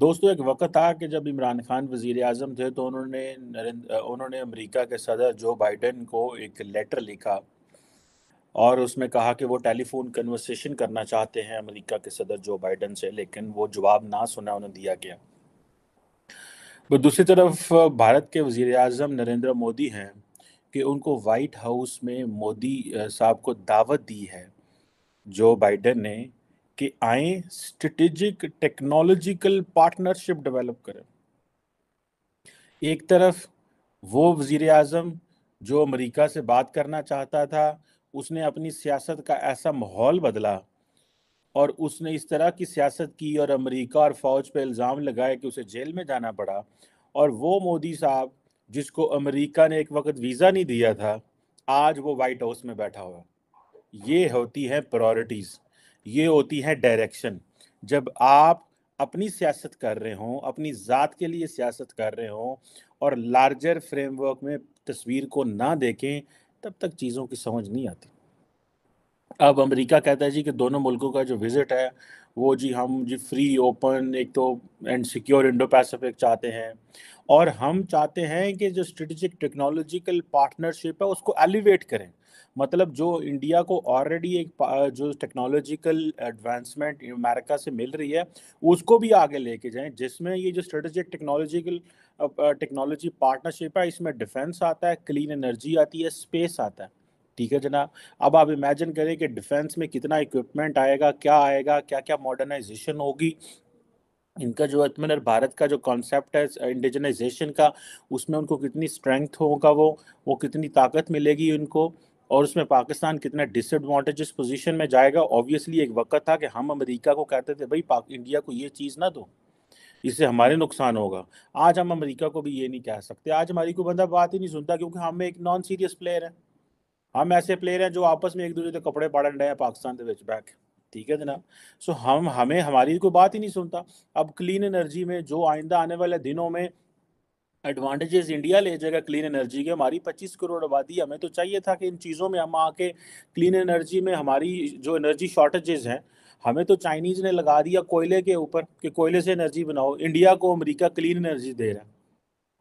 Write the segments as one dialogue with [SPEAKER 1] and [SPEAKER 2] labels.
[SPEAKER 1] दोस्तों एक वक्त था कि जब इमरान खान वजीर अजम थे तो उन्होंने नरेंद्र उन्होंने अमेरिका के सदर जो बाइडन को एक लेटर लिखा और उसमें कहा कि वो टेलीफोन कन्वर्सेशन करना चाहते हैं अमेरिका के सदर जो बाइडन से लेकिन वो जवाब ना सुना उन्हें दिया गया तो दूसरी तरफ भारत के वजीर अजम नरेंद्र मोदी हैं कि उनको वाइट हाउस में मोदी साहब को दावत दी है जो बाइडन ने कि आए स्ट्रेटेजिक टेक्नोलॉजिकल पार्टनरशिप डेवलप करें एक तरफ वो वजीर अजम जो अमेरिका से बात करना चाहता था उसने अपनी सियासत का ऐसा माहौल बदला और उसने इस तरह की सियासत की और अमेरिका और फ़ौज पे इल्ज़ाम लगाए कि उसे जेल में जाना पड़ा और वो मोदी साहब जिसको अमेरिका ने एक वक्त वीज़ा नहीं दिया था आज वो वाइट हाउस में बैठा हुआ ये होती है प्रायोरिटीज़ ये होती है डायरेक्शन जब आप अपनी सियासत कर रहे हों अपनी ज़ात के लिए सियासत कर रहे हों और लार्जर फ्रेमवर्क में तस्वीर को ना देखें तब तक चीज़ों की समझ नहीं आती अब अमेरिका कहता है जी कि दोनों मुल्कों का जो विज़िट है वो जी हम जी फ्री ओपन एक तो एंड सिक्योर इंडो पैसिफिक चाहते हैं और हम चाहते हैं कि जो स्ट्रेटजिक टेक्नोलॉजिकल पार्टनरशिप है उसको एलिवेट करें मतलब जो इंडिया को ऑलरेडी एक जो टेक्नोलॉजिकल एडवांसमेंट अमेरिका से मिल रही है उसको भी आगे लेके जाएं जिसमें ये जो स्ट्रेटेजिक टेक्नोलॉजिकल टेक्नोलॉजी पार्टनरशिप है इसमें डिफेंस आता है क्लीन एनर्जी आती है स्पेस आता है ठीक है जनाब अब आप इमेजिन करें कि डिफेंस में कितना इक्विपमेंट आएगा क्या आएगा क्या क्या मॉडर्नाइजेशन होगी इनका जो आत्मनिर्भर मतलब भारत का जो कॉन्सेप्ट है इंडिजनाइजेशन का उसमें उनको कितनी स्ट्रेंथ होगा वो वो कितनी ताकत मिलेगी उनको और उसमें पाकिस्तान कितना डिसएडवांटेज पोजीशन में जाएगा ऑब्वियसली एक वक्त था कि हम अमेरिका को कहते थे भाई इंडिया को ये चीज़ ना दो इससे हमारे नुकसान होगा आज हम अमेरिका को भी ये नहीं कह सकते आज हमारी कोई बंदा बात ही नहीं सुनता क्योंकि हम एक नॉन सीरियस प्लेयर हैं हम ऐसे प्लेयर हैं जो आपस में एक दूसरे के कपड़े पाड़न रहे हैं पाकिस्तान के विच बैक ठीक है जनाब सो हम हमें हमारी कोई बात ही नहीं सुनता अब क्लीन एनर्जी में जो आइंदा आने वाले दिनों में एडवांटेजेस इंडिया ले जाएगा क्लीन एनर्जी के हमारी 25 करोड़ आबादी हमें तो चाहिए था कि इन चीज़ों में हम आके क्लीन एनर्जी में हमारी जो एनर्जी शॉर्टेजेस हैं हमें तो चाइनीज़ ने लगा दिया कोयले के ऊपर कि कोयले से एनर्जी बनाओ इंडिया को अमेरिका क्लीन एनर्जी दे रहा है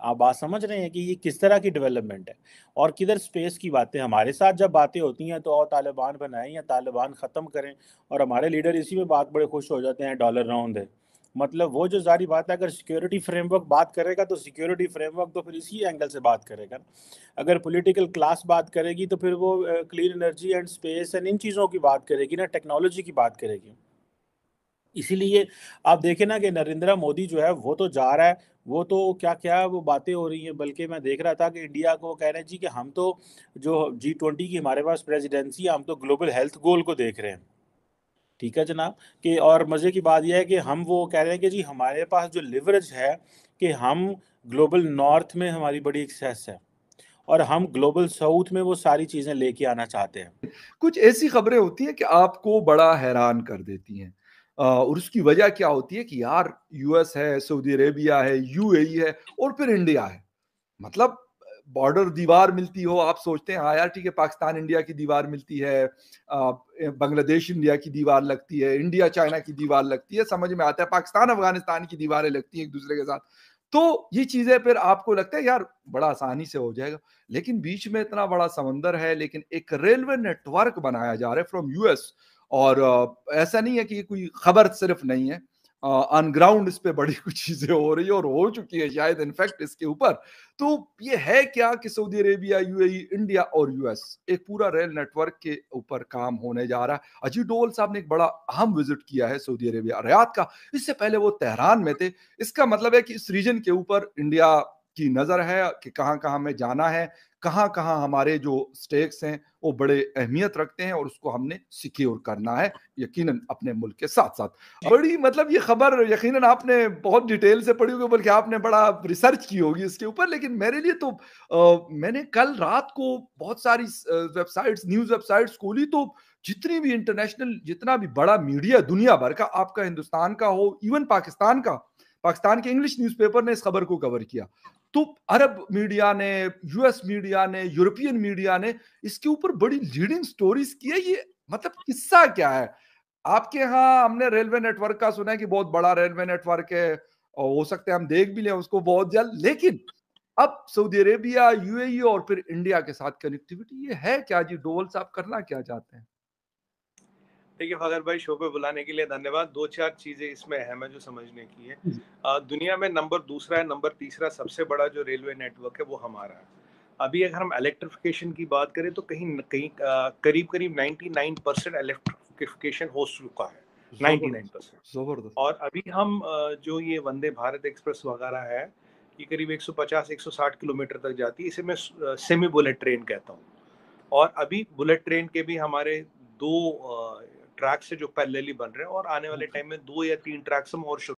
[SPEAKER 1] आप बात समझ रहे हैं कि ये किस तरह की डेवलपमेंट है और किधर स्पेस की बातें हमारे साथ जब बातें होती हैं तो और तालिबान बनाएं या तालिबान ख़त्म करें और हमारे लीडर इसी में बात बड़े खुश हो जाते हैं डॉलर राउंड है मतलब वो जो जारी बात है अगर सिक्योरिटी फ्रेमवर्क बात करेगा तो सिक्योरिटी फ्रेमवर्क तो फिर इसी एंगल से बात करेगा अगर पॉलिटिकल क्लास बात करेगी तो फिर वो clean energy and space and इन चीज़ों की बात करेगी ना टेक्नोलॉजी की बात करेगी इसीलिए आप देखें ना कि नरेंद्र मोदी जो है वो तो जा रहा है वो तो क्या क्या वो बातें हो रही हैं बल्कि मैं देख रहा था कि इंडिया को कह रहे हैं जी कि हम तो जो जी ट्वेंटी की हमारे पास प्रेजिडेंसी है हम तो ग्लोबल हेल्थ गोल को देख रहे हैं ठीक है जनाब कि और मज़े की बात यह है कि हम वो कह रहे हैं कि जी हमारे पास जो लिवरेज है कि हम ग्लोबल नॉर्थ में हमारी बड़ी एक्सेस है और हम ग्लोबल साउथ में वो सारी चीज़ें लेके आना चाहते हैं कुछ ऐसी खबरें होती हैं कि
[SPEAKER 2] आपको बड़ा हैरान कर देती हैं और उसकी वजह क्या होती है कि यार यूएस है सऊदी अरेबिया है यूएई e है और फिर इंडिया है मतलब बॉर्डर दीवार मिलती हो आप सोचते हैं हाँ यार ठीक है पाकिस्तान इंडिया की दीवार मिलती है बांग्लादेश इंडिया की दीवार लगती है इंडिया चाइना की दीवार लगती है समझ में आता है पाकिस्तान अफगानिस्तान की दीवारें लगती हैं एक दूसरे के साथ तो ये चीजें फिर आपको लगता है यार बड़ा आसानी से हो जाएगा लेकिन बीच में इतना बड़ा समंदर है लेकिन एक रेलवे नेटवर्क बनाया जा रहा है फ्रॉम यूएस और ऐसा नहीं है कि कोई खबर सिर्फ नहीं है अनग्राउंड इस पे बड़ी कुछ चीजें हो रही है और हो चुकी है शायद इनफैक्ट इसके ऊपर तो ये है क्या कि सऊदी अरेबिया यूएई इंडिया और यूएस एक पूरा रेल नेटवर्क के ऊपर काम होने जा रहा है अजीत डोल साहब ने एक बड़ा अहम विजिट किया है सऊदी अरेबिया रियाद का इससे पहले वो तेहरान में थे इसका मतलब है कि इस रीजन के ऊपर इंडिया की नज़र है कि कहाँ कहाँ हमें जाना है कहाँ कहाँ हमारे जो स्टेक्स हैं वो बड़े अहमियत रखते हैं और उसको हमने सिक्योर करना है यकीनन अपने मुल्क के साथ साथ बड़ी मतलब ये खबर यकीनन आपने बहुत डिटेल से पढ़ी होगी बल्कि आपने बड़ा रिसर्च की होगी इसके ऊपर लेकिन मेरे लिए तो आ, मैंने कल रात को बहुत सारी वेबसाइट्स न्यूज़ वेबसाइट्स खोली तो जितनी भी इंटरनेशनल जितना भी बड़ा मीडिया दुनिया भर का आपका हिंदुस्तान का हो इवन पाकिस्तान का पाकिस्तान के इंग्लिश न्यूज़पेपर ने इस खबर को कवर किया तो अरब मीडिया ने यूएस मीडिया ने यूरोपियन मीडिया ने इसके ऊपर बड़ी लीडिंग स्टोरीज की है ये मतलब किस्सा क्या है आपके यहाँ हमने रेलवे नेटवर्क का सुना है कि बहुत बड़ा रेलवे नेटवर्क है और हो सकता है हम देख भी लें उसको बहुत जल्द लेकिन अब सऊदी अरेबिया यूएई e और फिर इंडिया के साथ कनेक्टिविटी ये है क्या जी डोवल साहब करना क्या चाहते हैं ठीक है फखर भाई शो पे बुलाने के लिए धन्यवाद दो चार चीजें इसमें अहम है जो समझने की है दुनिया में नंबर दूसरा है नंबर तीसरा सबसे बड़ा जो रेलवे नेटवर्क है वो हमारा है अभी अगर हम इलेक्ट्रिफिकेशन की बात करें तो कहीं कहीं करीब करीब 99 परसेंट इलेक्ट्रिफिकेशन हो चुका है 99 परसेंट और अभी हम जो ये वंदे भारत एक्सप्रेस वगैरह है ये करीब 150-160 किलोमीटर तक जाती है इसे मैं सेमी बुलेट ट्रेन कहता हूँ और अभी बुलेट ट्रेन के भी हमारे दो ट्रैक्स है जो पैरेलली बन रहे हैं और आने वाले टाइम में दो या तीन ट्रैक्स हम और शुरू